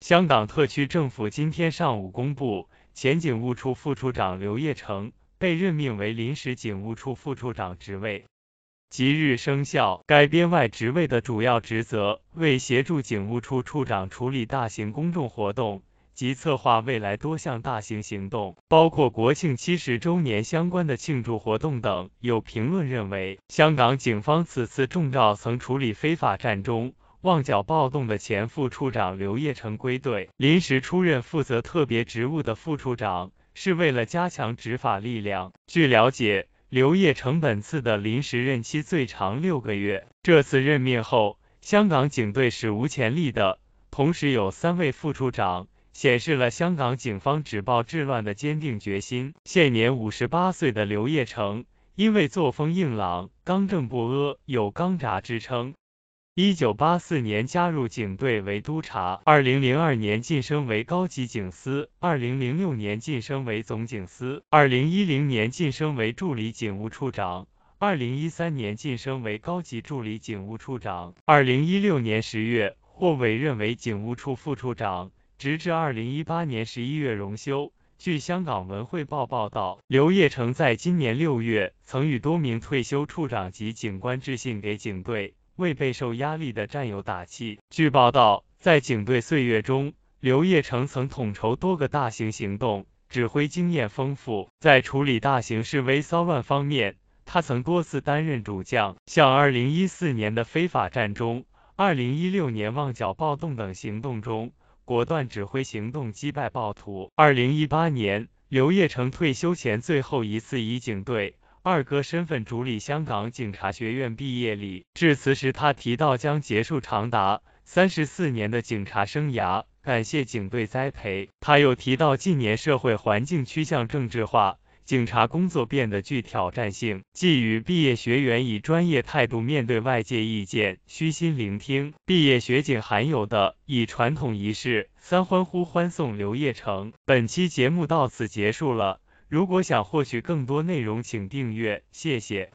香港特区政府今天上午公布，前警务处副处长刘业成被任命为临时警务处副处长职位，即日生效。该编外职位的主要职责为协助警务处处长处理大型公众活动及策划未来多项大型行动，包括国庆七十周年相关的庆祝活动等。有评论认为，香港警方此次重招曾处理非法占中。旺角暴动的前副处长刘业成归队，临时出任负责特别职务的副处长，是为了加强执法力量。据了解，刘业成本次的临时任期最长六个月。这次任命后，香港警队史无前例的，同时有三位副处长，显示了香港警方止暴制乱的坚定决心。现年五十八岁的刘业成，因为作风硬朗、刚正不阿，有“刚闸”之称。一九八四年加入警队为督察，二零零二年晋升为高级警司，二零零六年晋升为总警司，二零一零年晋升为助理警务处长，二零一三年晋升为高级助理警务处长，二零一六年十月获委任为警务处副处长，直至二零一八年十一月荣休。据香港文汇报报道，刘业成在今年六月曾与多名退休处长及警官致信给警队。为备受压力的战友打气。据报道，在警队岁月中，刘业成曾统筹多个大型行动，指挥经验丰富。在处理大型示威骚乱方面，他曾多次担任主将，像2014年的非法战中、2016年旺角暴动等行动中，果断指挥行动击败暴徒。2018年，刘业成退休前最后一次以警队。二哥身份，主理香港警察学院毕业礼。致辞时，他提到将结束长达三十四年的警察生涯，感谢警队栽培。他又提到近年社会环境趋向政治化，警察工作变得具挑战性，寄予毕业学员以专业态度面对外界意见，虚心聆听。毕业学警含有的以传统仪式三欢呼欢送刘业成。本期节目到此结束了。如果想获取更多内容，请订阅，谢谢。